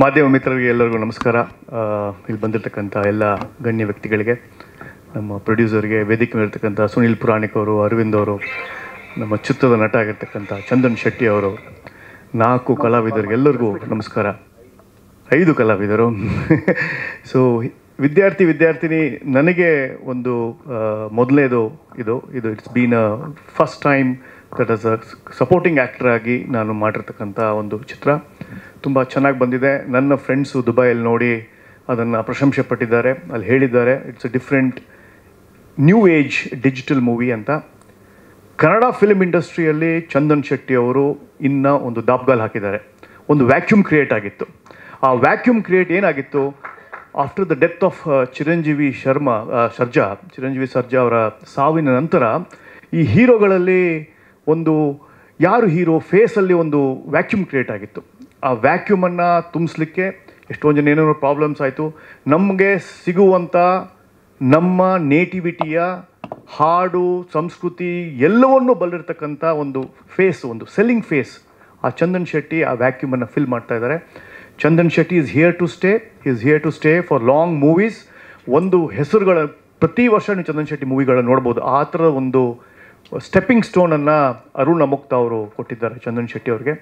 ಮಾಧ್ಯಮ ಮಿತ್ರರಿಗೆ ಎಲ್ಲರಿಗೂ ನಮಸ್ಕಾರ ಇಲ್ಲಿ ಬಂದಿರತಕ್ಕಂಥ ಎಲ್ಲ ಗಣ್ಯ ವ್ಯಕ್ತಿಗಳಿಗೆ ನಮ್ಮ ಪ್ರೊಡ್ಯೂಸರ್ಗೆ ವೇದಿಕೆ ಇರ್ತಕ್ಕಂಥ ಸುನಿಲ್ ಪುರಾಣಿಕ್ ಅವರು ಅರವಿಂದ್ ಅವರು ನಮ್ಮ ಚಿತ್ರದ ನಟ ಆಗಿರ್ತಕ್ಕಂಥ ಚಂದನ್ ಶೆಟ್ಟಿ ಅವರು ನಾಲ್ಕು ಕಲಾವಿದರಿಗೆಲ್ಲರಿಗೂ ನಮಸ್ಕಾರ ಐದು ಕಲಾವಿದರು ಸೊ ವಿದ್ಯಾರ್ಥಿ ವಿದ್ಯಾರ್ಥಿನಿ ನನಗೆ ಒಂದು ಮೊದಲನೇದು ಇದು ಇದು it's been a first time that as a supporting actor ಆಗಿ ನಾನು ಮಾಡಿರ್ತಕ್ಕಂಥ ಒಂದು ಚಿತ್ರ ತುಂಬ ಚೆನ್ನಾಗಿ ಬಂದಿದೆ ನನ್ನ ಫ್ರೆಂಡ್ಸು ದುಬೈಯಲ್ಲಿ ನೋಡಿ ಅದನ್ನು ಪ್ರಶಂಸೆ ಪಟ್ಟಿದ್ದಾರೆ ಅಲ್ಲಿ ಹೇಳಿದ್ದಾರೆ it's a different new age digital movie ಅಂತ ಕನ್ನಡ ಫಿಲ್ಮ್ ಇಂಡಸ್ಟ್ರಿಯಲ್ಲಿ ಚಂದನ್ ಶೆಟ್ಟಿ ಅವರು ಇನ್ನು ಒಂದು ದಾಬ್ಗಾಲ್ ಹಾಕಿದ್ದಾರೆ ಒಂದು ವ್ಯಾಕ್ಯೂಮ್ ಕ್ರಿಯೇಟ್ ಆಗಿತ್ತು ಆ ವ್ಯಾಕ್ಯೂಮ್ ಕ್ರಿಯೇಟ್ ಏನಾಗಿತ್ತು after the death of Chiranjeevi Sharma Sarja Chiranjeevi Sarja ಅವರ ಸಾವಿನ ನಂತರ ಈ ಹೀರೋಗಳಲ್ಲಿ ಒಂದು ಯಾರು ಹೀರೋ ಫೇಸಲ್ಲಿ ಒಂದು ವ್ಯಾಕ್ಯೂಮ್ ಕ್ರಿಯೇಟ್ ಆಗಿತ್ತು ಆ ವ್ಯಾಕ್ಯೂಮನ್ನು ತುಂಬಿಸ್ಲಿಕ್ಕೆ ಎಷ್ಟೊಂದು ಜನ ಏನೇನೋ ಪ್ರಾಬ್ಲಮ್ಸ್ ಆಯಿತು ನಮಗೆ ಸಿಗುವಂಥ ನಮ್ಮ ನೇಟಿವಿಟಿಯ ಹಾಡು ಸಂಸ್ಕೃತಿ ಎಲ್ಲವನ್ನೂ ಬಲ್ಲಿರ್ತಕ್ಕಂಥ ಒಂದು ಫೇಸ್ ಒಂದು ಸೆಲ್ಲಿಂಗ್ ಫೇಸ್ ಆ ಚಂದನ್ ಶೆಟ್ಟಿ ಆ ವ್ಯಾಕ್ಯೂಮನ್ನು ಫಿಲ್ ಮಾಡ್ತಾ ಇದ್ದಾರೆ Chandan Shetty is here to stay is here to stay for long movies ಒಂದು ಹೆಸರುಗಳ ಪ್ರತಿ ವರ್ಷ ನೀವು ಚಂದನ್ ಶೆಟ್ಟಿ ಮೂವಿಗಳನ್ನು ನೋಡ್ಬೋದು ಆ ಥರ ಒಂದು ಸ್ಟೆಪ್ಪಿಂಗ್ ಸ್ಟೋನನ್ನು ಅರುಣ್ ಅಮುಕ್ತ ಅವರು ಕೊಟ್ಟಿದ್ದಾರೆ ಚಂದನ್ ಶೆಟ್ಟಿ ಅವ್ರಿಗೆ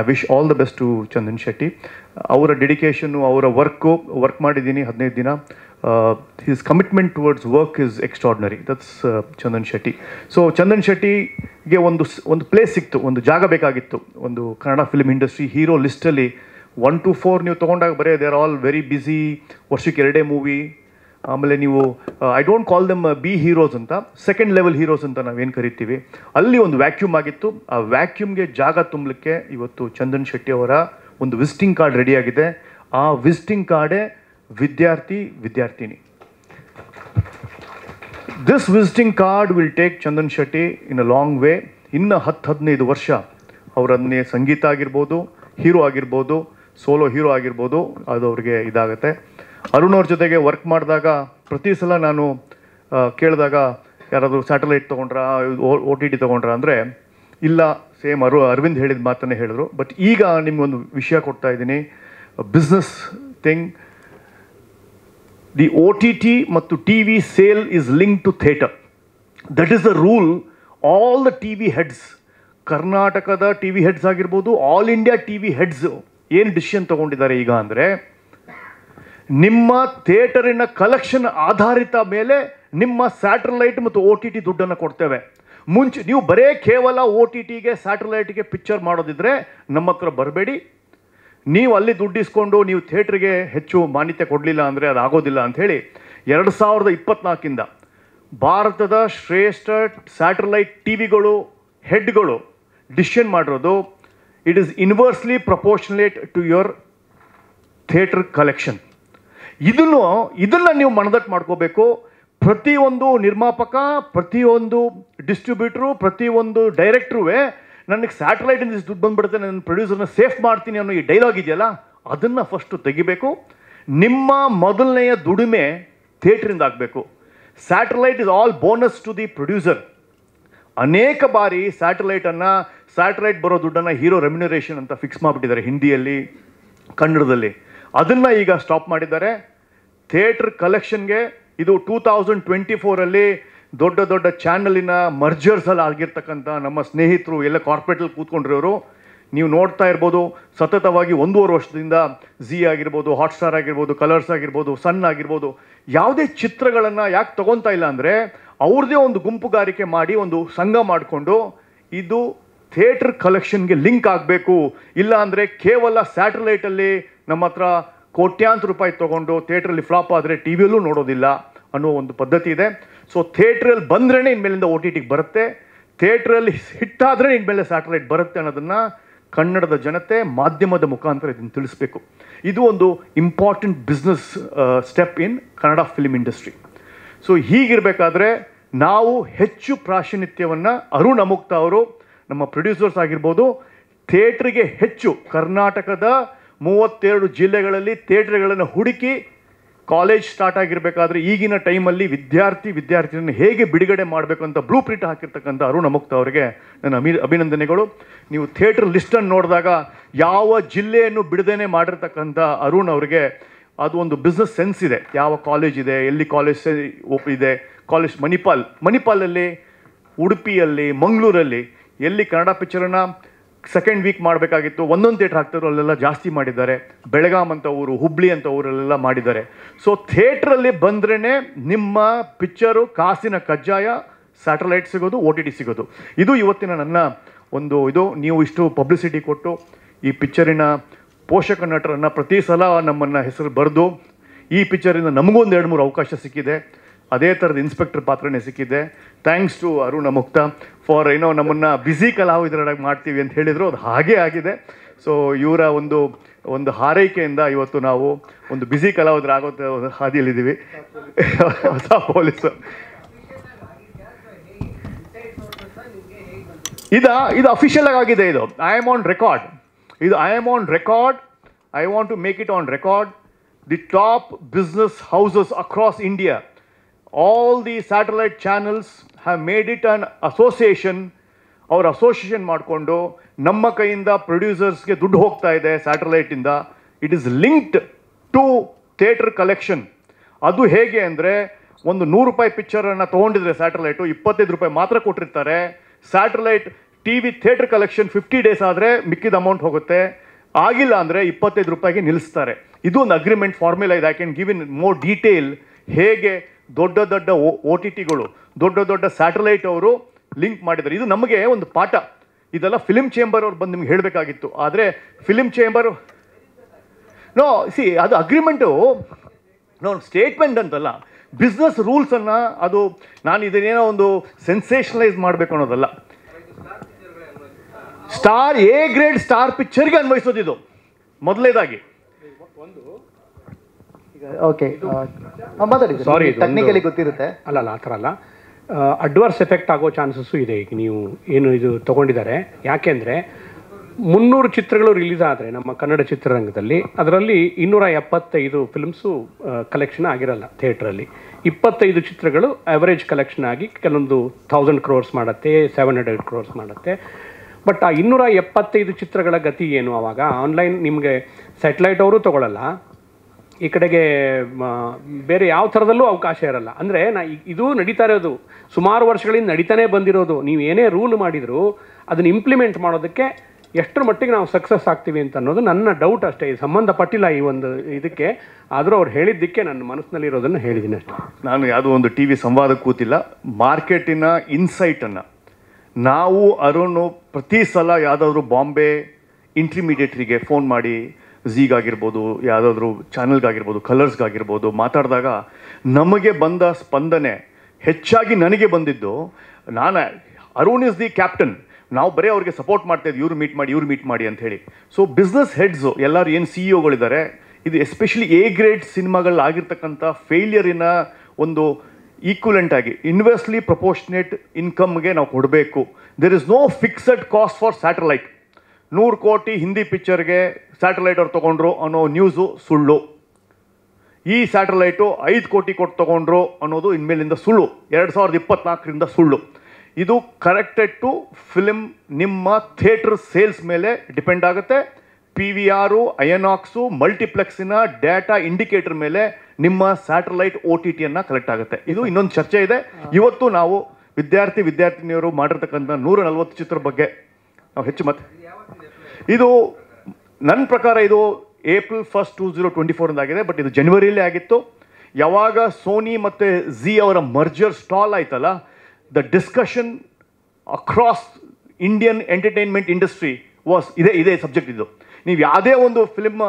I wish all the best to Chandan Shetty uh, ಅವರ ಡೆಡಿಕೇಶನ್ನು ಅವರ ವರ್ಕು ವರ್ಕ್ ಮಾಡಿದ್ದೀನಿ ಹದಿನೈದು ದಿನ his commitment towards work is extraordinary that's Chandan Shetty so Chandan ಶೆಟ್ಟಿಗೆ ಒಂದು ಒಂದು ಪ್ಲೇಸ್ ಸಿಕ್ತು ಒಂದು ಜಾಗ ಬೇಕಾಗಿತ್ತು ಒಂದು ಕನ್ನಡ ಫಿಲ್ಮ್ ಇಂಡಸ್ಟ್ರಿ ಹೀರೋ ಲಿಸ್ಟಲ್ಲಿ ಒನ್ ಟು ಫೋರ್ ನೀವು ತೊಗೊಂಡಾಗ ಬರೀ they are all very busy ವರ್ಷಕ್ಕೆ ಎರಡೇ ಮೂವಿ ಆಮೇಲೆ ನೀವು I don't call them B heroes ಅಂತ ಸೆಕೆಂಡ್ ಲೆವೆಲ್ ಹೀರೋಸ್ ಅಂತ ನಾವೇನು ಕರಿತೀವಿ ಅಲ್ಲಿ ಒಂದು ವ್ಯಾಕ್ಯೂಮ್ ಆಗಿತ್ತು ಆ ವ್ಯಾಕ್ಯೂಮ್ಗೆ ಜಾಗ ತುಂಬಲಿಕ್ಕೆ ಇವತ್ತು ಚಂದನ್ ಶೆಟ್ಟಿ ಅವರ ಒಂದು ವಿಸಿಟಿಂಗ್ ಕಾರ್ಡ್ ರೆಡಿಯಾಗಿದೆ ಆ ವಿಸಿಟಿಂಗ್ ಕಾರ್ಡೇ ವಿದ್ಯಾರ್ಥಿ ವಿದ್ಯಾರ್ಥಿನಿ this visiting card will take Chandan Shetty in a long way ಇನ್ನು ಹತ್ತು ಹದಿನೈದು ವರ್ಷ ಅವರನ್ನೇ ಸಂಗೀತ ಆಗಿರ್ಬೋದು ಹೀರೋ ಆಗಿರ್ಬೋದು ಸೋಲೋ ಹೀರೋ ಆಗಿರ್ಬೋದು ಅದು ಅವ್ರಿಗೆ ಇದಾಗುತ್ತೆ ಅರುಣ್ ಅವ್ರ ಜೊತೆಗೆ ವರ್ಕ್ ಮಾಡಿದಾಗ ಪ್ರತಿ ಸಲ ನಾನು ಕೇಳಿದಾಗ ಯಾರಾದರೂ ಸ್ಯಾಟಲೈಟ್ ತೊಗೊಂಡ್ರ ಓ ಟಿ ಟಿ ತೊಗೊಂಡ್ರ ಅಂದರೆ ಇಲ್ಲ ಸೇಮ್ ಅರು ಅರವಿಂದ್ ಹೇಳಿದ ಮಾತನ್ನೇ ಹೇಳಿದರು ಬಟ್ ಈಗ ಒಂದು ವಿಷಯ ಕೊಡ್ತಾ ಇದ್ದೀನಿ business thing the O T T ಮತ್ತು T V sale is link to theatre that is the rule all the T V heads ಕರ್ನಾಟಕದ ಟಿ ವಿ ಹೆಡ್ಸ್ ಆಗಿರ್ಬೋದು all India T V heads ಏನು decision ತೊಗೊಂಡಿದ್ದಾರೆ ಈಗ ಅಂದರೆ ನಿಮ್ಮ ಥಿಯೇಟರಿನ collection ಆಧಾರಿತ ಮೇಲೆ ನಿಮ್ಮ ಸ್ಯಾಟಲೈಟ್ ಮತ್ತು ಒ ಟಿ ಟಿ ದುಡ್ಡನ್ನು ಕೊಡ್ತೇವೆ ಮುಂಚೆ ನೀವು ಬರೇ ಕೇವಲ ಓ ಟಿ ಟಿಗೆ ಸ್ಯಾಟಲೈಟ್ಗೆ ಪಿಕ್ಚರ್ ಮಾಡೋದಿದ್ರೆ ನಮ್ಮ ಹತ್ರ ಬರಬೇಡಿ ನೀವು ಅಲ್ಲಿ ದುಡ್ಡು ಇಸ್ಕೊಂಡು ನೀವು ಥಿಯೇಟ್ರಿಗೆ ಹೆಚ್ಚು ಮಾನ್ಯತೆ ಕೊಡಲಿಲ್ಲ ಅಂದರೆ ಅದು ಆಗೋದಿಲ್ಲ ಅಂಥೇಳಿ ಎರಡು ಸಾವಿರದ ಇಪ್ಪತ್ನಾಲ್ಕಿಂದ ಭಾರತದ ಶ್ರೇಷ್ಠ ಸ್ಯಾಟಲೈಟ್ ಟಿ ವಿಗಳು ಹೆಡ್ಗಳು ಡಿಸಿಷನ್ ಮಾಡಿರೋದು it is inversely proportionate to your theatre collection ಇದನ್ನು ಇದನ್ನು ನೀವು ಮನದಟ್ಟು ಮಾಡ್ಕೋಬೇಕು ಪ್ರತಿಯೊಂದು ನಿರ್ಮಾಪಕ ಪ್ರತಿಯೊಂದು ಡಿಸ್ಟ್ರಿಬ್ಯೂಟ್ರು ಪ್ರತಿಯೊಂದು ಡೈರೆಕ್ಟ್ರೂ ನನಗೆ ಸ್ಯಾಟಲೈಟಿಂದ ದುಡ್ಡು ಬಂದ್ಬಿಡುತ್ತೆ ನನ್ನ ಪ್ರೊಡ್ಯೂಸರ್ನ ಸೇಫ್ ಮಾಡ್ತೀನಿ ಅನ್ನೋ ಈ ಡೈಲಾಗ್ ಇದೆಯಲ್ಲ ಅದನ್ನು ಫಸ್ಟು ತೆಗಿಬೇಕು ನಿಮ್ಮ ಮೊದಲನೆಯ ದುಡಿಮೆ ಥಿಯೇಟ್ರಿಂದ ಆಗಬೇಕು satellite is all bonus to the producer ಅನೇಕ ಬಾರಿ ಸ್ಯಾಟಲೈಟನ್ನು ಸ್ಯಾಟಲೈಟ್ ಬರೋ ದುಡ್ಡನ್ನು ಹೀರೋ ರೆಮ್ಯುನರೇಷನ್ ಅಂತ ಫಿಕ್ಸ್ ಮಾಡಿಬಿಟ್ಟಿದ್ದಾರೆ ಹಿಂದಿಯಲ್ಲಿ ಕನ್ನಡದಲ್ಲಿ ಅದನ್ನು ಈಗ ಸ್ಟಾಪ್ ಮಾಡಿದ್ದಾರೆ ಥಿಯೇಟ್ರ್ ಕಲೆಕ್ಷನ್ಗೆ ಇದು ಟೂ ತೌಸಂಡ್ ಟ್ವೆಂಟಿ ಫೋರಲ್ಲಿ ದೊಡ್ಡ ದೊಡ್ಡ ಚಾನಲಿನ ಮರ್ಜರ್ಸಲ್ಲಿ ಆಗಿರ್ತಕ್ಕಂಥ ನಮ್ಮ ಸ್ನೇಹಿತರು ಎಲ್ಲ ಕಾರ್ಪೊರೇಟಲ್ಲಿ ಕೂತ್ಕೊಂಡಿರೋರು ನೀವು ನೋಡ್ತಾ ಇರ್ಬೋದು ಸತತವಾಗಿ ಒಂದೂವರೆ ವರ್ಷದಿಂದ ಝಿ ಆಗಿರ್ಬೋದು ಹಾಟ್ಸ್ಟಾರ್ ಆಗಿರ್ಬೋದು ಕಲರ್ಸ್ ಆಗಿರ್ಬೋದು ಸನ್ ಆಗಿರ್ಬೋದು ಯಾವುದೇ ಚಿತ್ರಗಳನ್ನು ಯಾಕೆ ತೊಗೊತಾ ಇಲ್ಲ ಅಂದರೆ ಅವ್ರದ್ದೇ ಒಂದು ಗುಂಪುಗಾರಿಕೆ ಮಾಡಿ ಒಂದು ಸಂಘ ಮಾಡಿಕೊಂಡು ಇದು ಥಿಯೇಟ್ರ್ ಕಲೆಕ್ಷನ್ಗೆ ಲಿಂಕ್ ಆಗಬೇಕು ಇಲ್ಲ ಕೇವಲ ಸ್ಯಾಟಲೈಟಲ್ಲಿ ನಮ್ಮ ಹತ್ರ ಕೋಟ್ಯಾಂತರ ರೂಪಾಯಿ ತೊಗೊಂಡು ಥಿಯೇಟ್ರಲ್ಲಿ ಫ್ಲಾಪ್ ಆದರೆ ಟಿ ವಿಯಲ್ಲೂ ನೋಡೋದಿಲ್ಲ ಅನ್ನೋ ಒಂದು ಪದ್ಧತಿ ಇದೆ ಸೊ ಥಿಯೇಟ್ರಲ್ಲಿ ಬಂದ್ರೇ ಇನ್ಮೇಲಿಂದ ಓ ಟಿ ಟಿಗೆ ಬರುತ್ತೆ ಥಿಯೇಟ್ರಲ್ಲಿ ಹಿಟ್ ಆದರೆ ಇನ್ಮೇಲೆ ಸ್ಯಾಟಲೈಟ್ ಬರುತ್ತೆ ಅನ್ನೋದನ್ನು ಕನ್ನಡದ ಜನತೆ ಮಾಧ್ಯಮದ ಮುಖಾಂತರ ಇದನ್ನು ತಿಳಿಸ್ಬೇಕು ಇದು ಒಂದು important business step in Kannada film industry so ಹೀಗಿರಬೇಕಾದ್ರೆ ನಾವು ಹೆಚ್ಚು ಪ್ರಾಶಿನಿತ್ಯವನ್ನು ಅರುಣ್ ಅಮುಕ್ತ ಅವರು ನಮ್ಮ ಪ್ರೊಡ್ಯೂಸರ್ಸ್ ಆಗಿರ್ಬೋದು ಥಿಯೇಟ್ರಿಗೆ ಹೆಚ್ಚು ಕರ್ನಾಟಕದ ಮೂವತ್ತೆರಡು ಜಿಲ್ಲೆಗಳಲ್ಲಿ ಥಿಯೇಟ್ರ್ಗಳನ್ನು ಹುಡುಕಿ ಕಾಲೇಜ್ ಸ್ಟಾರ್ಟ್ ಆಗಿರಬೇಕಾದ್ರೆ ಈಗಿನ ಟೈಮಲ್ಲಿ ವಿದ್ಯಾರ್ಥಿ ವಿದ್ಯಾರ್ಥಿನಿಯನ್ನು ಹೇಗೆ ಬಿಡುಗಡೆ ಮಾಡಬೇಕು ಅಂತ ಬ್ಲೂ ಪ್ರಿಂಟ್ ಹಾಕಿರ್ತಕ್ಕಂಥ ಅರುಣ ಮುಕ್ತ ಅವರಿಗೆ ನನ್ನ ಅಮಿ ಅಭಿನಂದನೆಗಳು ನೀವು ಥಿಯೇಟ್ರ್ ಲಿಸ್ಟನ್ನು ನೋಡಿದಾಗ ಯಾವ ಜಿಲ್ಲೆಯನ್ನು ಬಿಡದೇನೆ ಮಾಡಿರ್ತಕ್ಕಂಥ ಅರುಣ್ ಅವರಿಗೆ ಅದು ಒಂದು ಬಿಸ್ನೆಸ್ ಸೆನ್ಸ್ ಇದೆ ಯಾವ ಕಾಲೇಜ್ ಇದೆ ಎಲ್ಲಿ ಕಾಲೇಜ್ ಇದೆ ಕಾಲೇಜ್ ಮಣಿಪಾಲ್ ಮಣಿಪಾಲಲ್ಲಿ ಉಡುಪಿಯಲ್ಲಿ ಮಂಗಳೂರಲ್ಲಿ ಎಲ್ಲಿ ಕನ್ನಡ ಪಿಕ್ಚರನ್ನು ಸೆಕೆಂಡ್ ವೀಕ್ ಮಾಡಬೇಕಾಗಿತ್ತು ಒಂದೊಂದು ಥಿಯೇಟ್ರ್ ಹಾಕ್ತಾರೋ ಅಲ್ಲೆಲ್ಲ ಜಾಸ್ತಿ ಮಾಡಿದ್ದಾರೆ ಬೆಳಗಾಂ ಅಂತ ಊರು ಹುಬ್ಳಿ ಅಂತ ಊರಲ್ಲೆಲ್ಲ ಮಾಡಿದ್ದಾರೆ ಸೊ ಥಿಯೇಟ್ರಲ್ಲಿ ಬಂದ್ರೇ ನಿಮ್ಮ ಪಿಕ್ಚರು ಕಾಸಿನ ಕಜ್ಜಾಯ ಸ್ಯಾಟಲೈಟ್ ಸಿಗೋದು ಒ ಟಿ ಟಿ ಸಿಗೋದು ಇದು ಇವತ್ತಿನ ನನ್ನ ಒಂದು ಇದು ನೀವು ಇಷ್ಟು ಪಬ್ಲಿಸಿಟಿ ಕೊಟ್ಟು ಈ ಪಿಕ್ಚರಿನ ಪೋಷಕ ನಟರನ್ನು ಪ್ರತಿ ಸಲ ನಮ್ಮನ್ನು ಹೆಸರು ಬರೆದು ಈ ಪಿಕ್ಚರಿಂದ ನಮಗೂ ಒಂದು ಎರಡು ಮೂರು ಅವಕಾಶ ಸಿಕ್ಕಿದೆ ಅದೇ ಥರದ ಇನ್ಸ್ಪೆಕ್ಟರ್ ಪಾತ್ರನೇ ಸಿಕ್ಕಿದ್ದೆ thanks to Aruna Mukta for ಏನೋ ನಮ್ಮನ್ನು ಬ್ಯುಸಿ ಕಲಾವಿದರಾಗಿ ಮಾಡ್ತೀವಿ ಅಂತ ಹೇಳಿದರು ಅದು ಹಾಗೇ ಆಗಿದೆ ಸೊ ಇವರ ಒಂದು ಒಂದು ಹಾರೈಕೆಯಿಂದ ಇವತ್ತು ನಾವು ಒಂದು ಬ್ಯುಸಿ ಕಲಾವಿದರಾಗೋ ಹಾದಿಯಲ್ಲಿದ್ದೀವಿ ಹೊಸ ಪೊಲೀಸು ಇದು ಇದು ಅಫಿಷಿಯಲ್ ಆಗಿದೆ ಇದು ಐ ಆಮ್ ಆನ್ ರೆಕಾರ್ಡ್ ಇದು I am on record I want to make it on record the top business houses across India all the satellite channels have made it an association ಅವ್ರ association ಮಾಡಿಕೊಂಡು ನಮ್ಮ ಕೈಯಿಂದ ಪ್ರೊಡ್ಯೂಸರ್ಸ್ಗೆ ದುಡ್ಡು ಹೋಗ್ತಾ ಇದೆ ಸ್ಯಾಟಲೈಟಿಂದ it is linked to theatre collection ಅದು ಹೇಗೆ ಅಂದರೆ ಒಂದು ನೂರು ರೂಪಾಯಿ ಪಿಕ್ಚರನ್ನು ತೊಗೊಂಡಿದ್ರೆ ಸ್ಯಾಟಲೈಟು ಇಪ್ಪತ್ತೈದು ರೂಪಾಯಿ ಮಾತ್ರ ಕೊಟ್ಟಿರ್ತಾರೆ satellite T V theatre collection fifty days ಆದರೆ ಮಿಕ್ಕಿದ ಅಮೌಂಟ್ ಹೋಗುತ್ತೆ ಆಗಿಲ್ಲ ಅಂದರೆ ಇಪ್ಪತ್ತೈದು ರೂಪಾಯಿಗೆ ನಿಲ್ಲಿಸ್ತಾರೆ ಇದು ಒಂದು ಅಗ್ರಿಮೆಂಟ್ ಫಾರ್ಮುಲಾ ಇದೆ I can give in more detail ಹೇಗೆ ದೊಡ್ಡ ದೊಡ್ಡ ಓ ಟಿ ಟಿಗಳು ದೊಡ್ಡ ದೊಡ್ಡ ಸ್ಯಾಟಲೈಟ್ ಅವರು ಲಿಂಕ್ ಮಾಡಿದ್ದಾರೆ ಇದು ನಮಗೆ ಒಂದು ಪಾಠ ಇದೆಲ್ಲ ಫಿಲಿಮ್ ಚೇಂಬರ್ ಅವ್ರು ಬಂದು ನಿಮ್ಗೆ ಹೇಳಬೇಕಾಗಿತ್ತು ಆದರೆ ಫಿಲಿಮ್ ಚೇಂಬರ್ ನೋ ಸಿ ಅದು ಅಗ್ರಿಮೆಂಟು ನೋ ಸ್ಟೇಟ್ಮೆಂಟ್ ಅಂತಲ್ಲ ಬಿಸ್ನೆಸ್ ರೂಲ್ಸನ್ನು ಅದು ನಾನು ಇದನ್ನೇನೋ ಒಂದು ಸೆನ್ಸೇಷನಲೈಸ್ ಮಾಡಬೇಕು ಅನ್ನೋದಲ್ಲ ಸ್ಟಾರ್ ಎ ಗ್ರೇಡ್ ಸ್ಟಾರ್ ಪಿಕ್ಚರ್ಗೆ ಅನ್ವಯಿಸೋದಿದು ಮೊದಲೇದಾಗಿ ಒಂದು ಓಕೆ ಸಾರಿ ಟೆಕ್ನಿಕಲಿ ಗೊತ್ತಿರುತ್ತೆ ಅಲ್ಲ ಅಲ್ಲ ಆ ಥರ ಅಲ್ಲ ಅಡ್ವರ್ಸ್ ಎಫೆಕ್ಟ್ ಆಗೋ ಚಾನ್ಸಸ್ಸು ಇದೆ ಈಗ ನೀವು ಏನು ಇದು ತೊಗೊಂಡಿದ್ದಾರೆ ಯಾಕೆಂದರೆ ಮುನ್ನೂರು ಚಿತ್ರಗಳು ರಿಲೀಸ್ ಆದರೆ ನಮ್ಮ ಕನ್ನಡ ಚಿತ್ರರಂಗದಲ್ಲಿ ಅದರಲ್ಲಿ ಇನ್ನೂರ ಎಪ್ಪತ್ತೈದು ಫಿಲ್ಮ್ಸು ಕಲೆಕ್ಷನ್ ಆಗಿರಲ್ಲ ಥಿಯೇಟ್ರಲ್ಲಿ ಇಪ್ಪತ್ತೈದು ಚಿತ್ರಗಳು ಅವರೇಜ್ ಕಲೆಕ್ಷನ್ ಆಗಿ ಕೆಲವೊಂದು ಥೌಸಂಡ್ ಕ್ರೋರ್ಸ್ ಮಾಡುತ್ತೆ ಸೆವೆನ್ ಹಂಡ್ರೆಡ್ ಕ್ರೋರ್ಸ್ ಮಾಡುತ್ತೆ ಬಟ್ ಆ ಇನ್ನೂರ ಎಪ್ಪತ್ತೈದು ಚಿತ್ರಗಳ ಗತಿ ಏನು ಆವಾಗ ಆನ್ಲೈನ್ ನಿಮಗೆ ಸ್ಯಾಟಲೈಟ್ ಅವರು ತೊಗೊಳ್ಳಲ್ಲ ಈ ಕಡೆಗೆ ಬೇರೆ ಯಾವ ಥರದಲ್ಲೂ ಅವಕಾಶ ಇರಲ್ಲ ಅಂದರೆ ನಾ ಇದು ನಡೀತಾ ಇರೋದು ಸುಮಾರು ವರ್ಷಗಳಿಂದ ನಡೀತಾನೆ ಬಂದಿರೋದು ನೀವು ಏನೇ ರೂಲ್ ಮಾಡಿದರೂ ಅದನ್ನು ಇಂಪ್ಲಿಮೆಂಟ್ ಮಾಡೋದಕ್ಕೆ ಎಷ್ಟರ ಮಟ್ಟಿಗೆ ನಾವು ಸಕ್ಸಸ್ ಆಗ್ತೀವಿ ಅಂತ ಅನ್ನೋದು ನನ್ನ ಡೌಟ್ ಅಷ್ಟೇ ಸಂಬಂಧಪಟ್ಟಿಲ್ಲ ಈ ಒಂದು ಇದಕ್ಕೆ ಆದರೂ ಅವ್ರು ಹೇಳಿದ್ದಕ್ಕೆ ನನ್ನ ಮನಸ್ಸಿನಲ್ಲಿರೋದನ್ನು ಹೇಳಿದ್ದೀನಿ ಅಷ್ಟೇ ನಾನು ಯಾವುದೋ ಒಂದು ಟಿ ವಿ ಸಂವಾದ ಕೂತಿಲ್ಲ ಮಾರ್ಕೆಟಿನ ಇನ್ಸೈಟನ್ನು ನಾವು ಅರುಣ್ ಪ್ರತಿ ಸಲ ಯಾವುದಾದ್ರೂ ಬಾಂಬೆ ಇಂಟ್ರಿಮಿಡಿಯೇಟ್ರಿಗೆ ಫೋನ್ ಮಾಡಿ ಝೀಗಾಗಿರ್ಬೋದು ಯಾವುದಾದ್ರೂ ಚಾನಲ್ಗಾಗಿರ್ಬೋದು ಕಲರ್ಸ್ಗಾಗಿರ್ಬೋದು ಮಾತಾಡಿದಾಗ ನಮಗೆ ಬಂದ ಸ್ಪಂದನೆ ಹೆಚ್ಚಾಗಿ ನನಗೆ ಬಂದಿದ್ದು ನಾನು ಅರುಣ್ ಇಸ್ ದಿ ಕ್ಯಾಪ್ಟನ್ ನಾವು ಬರೀ ಅವ್ರಿಗೆ ಸಪೋರ್ಟ್ ಮಾಡ್ತಾಯಿದ್ವಿ ಇವ್ರು ಮೀಟ್ ಮಾಡಿ ಇವ್ರು ಮೀಟ್ ಮಾಡಿ ಅಂತ ಹೇಳಿ ಸೊ ಬಿಸ್ನೆಸ್ ಹೆಡ್ಸು ಎಲ್ಲರೂ ಏನು ಸಿ ಇಗಳಿದ್ದಾರೆ e ಇದು ಎಸ್ಪೆಷಲಿ ಎ ಗ್ರೇಡ್ ಸಿನಿಮಾಗಳಾಗಿರ್ತಕ್ಕಂಥ ಫೇಲಿಯರಿನ ಒಂದು ಈಕ್ವಲೆಂಟ್ ಆಗಿ ಇನ್ವೆಸ್ಟ್ಲಿ ಪ್ರಪೋರ್ಷನೇಟ್ ಇನ್ಕಮ್ಗೆ ನಾವು ಕೊಡಬೇಕು there is no fixed cost for satellite ನೂರು ಕೋಟಿ ಹಿಂದಿ ಪಿಕ್ಚರ್ಗೆ ಸ್ಯಾಟಲೈಟ್ ಅವ್ರು ತೊಗೊಂಡ್ರು ಅನ್ನೋ ನ್ಯೂಸು ಸುಳ್ಳು ಈ ಸ್ಯಾಟಲೈಟು ಐದು ಕೋಟಿ ಕೊಟ್ಟು ತೊಗೊಂಡ್ರು ಅನ್ನೋದು ಇನ್ಮೇಲಿಂದ ಸುಳ್ಳು ಎರಡು ಸಾವಿರದ ಇಪ್ಪತ್ನಾಲ್ಕರಿಂದ ಸುಳ್ಳು ಇದು ಕರೆಕ್ಟೆಡ್ ಟು ಫಿಲಿಮ್ ನಿಮ್ಮ ಥಿಯೇಟ್ರ್ ಸೇಲ್ಸ್ ಮೇಲೆ ಡಿಪೆಂಡ್ ಆಗುತ್ತೆ ಪಿ ವಿ ಆರು ಅಯನಾಕ್ಸು ಮಲ್ಟಿಪ್ಲೆಕ್ಸಿನ ಡೇಟಾ ಇಂಡಿಕೇಟರ್ ಮೇಲೆ ನಿಮ್ಮ ಸ್ಯಾಟಲೈಟ್ ಓ ಟಿ ಟಿಯನ್ನು ಕಲೆಕ್ಟ್ ಆಗುತ್ತೆ ಇದು ಇನ್ನೊಂದು ಚರ್ಚೆ ಇದೆ ಇವತ್ತು ನಾವು ವಿದ್ಯಾರ್ಥಿ ವಿದ್ಯಾರ್ಥಿನಿಯರು ಮಾಡಿರ್ತಕ್ಕಂಥ ನೂರ ನಲ್ವತ್ತು ಚಿತ್ರ ಬಗ್ಗೆ ನಾವು ಹೆಚ್ಚು ಮತ್ತೆ ಇದು ನನ್ನ ಪ್ರಕಾರ ಇದು April first two zero twenty four ಆಗಿದೆ ಬಟ್ ಇದು ಜನವರಿಯಲ್ಲೇ ಆಗಿತ್ತು ಯಾವಾಗ ಸೋನಿ ಮತ್ತು ಝೀ ಅವರ ಮರ್ಜರ್ ಸ್ಟಾಲ್ ಆಯ್ತಲ್ಲ the discussion across Indian entertainment industry was ಇದೇ ಇದೇ ಸಬ್ಜೆಕ್ಟ್ ಇದು ನೀವು ಯಾವುದೇ ಒಂದು ಫಿಲ್ಮ್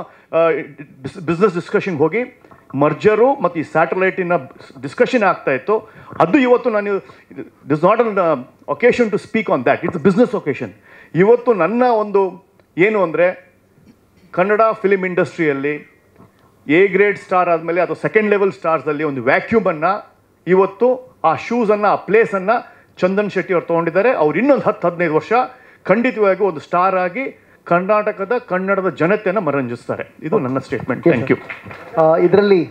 ಬಿಸ್ನೆಸ್ ಡಿಸ್ಕಷನ್ಗೆ ಹೋಗಿ ಮರ್ಜರು ಮತ್ತು ಈ ಸ್ಯಾಟಲೈಟಿನ ಡಿಸ್ಕಷನ್ ಆಗ್ತಾ ಇತ್ತು ಅದು ಇವತ್ತು ನಾನು this not an occasion to speak on that it's business occasion ಇವತ್ತು ನನ್ನ ಒಂದು ಏನು ಅಂದರೆ ಕನ್ನಡ ಫಿಲಿಮ್ ಇಂಡಸ್ಟ್ರಿಯಲ್ಲಿ ಎ ಗ್ರೇಡ್ ಸ್ಟಾರ್ ಆದಮೇಲೆ ಅಥವಾ ಸೆಕೆಂಡ್ ಲೆವೆಲ್ ಸ್ಟಾರ್ಸಲ್ಲಿ ಒಂದು ವ್ಯಾಕ್ಯೂಮನ್ನು ಇವತ್ತು ಆ ಶೂಸನ್ನು ಆ ಪ್ಲೇಸನ್ನು ಚಂದನ್ ಶೆಟ್ಟಿ ಅವ್ರು ತೊಗೊಂಡಿದ್ದಾರೆ ಅವ್ರು ಇನ್ನೊಂದು ಹತ್ತು ಹದಿನೈದು ವರ್ಷ ಖಂಡಿತವಾಗಿ ಒಂದು ಸ್ಟಾರ್ ಆಗಿ ಕರ್ನಾಟಕದ ಕನ್ನಡದ ಜನತೆಯನ್ನು ಮರಂಜಿಸ್ತಾರೆ ಇದು ನನ್ನ ಸ್ಟೇಟ್ಮೆಂಟ್ ಥ್ಯಾಂಕ್ ಯು ಇದರಲ್ಲಿ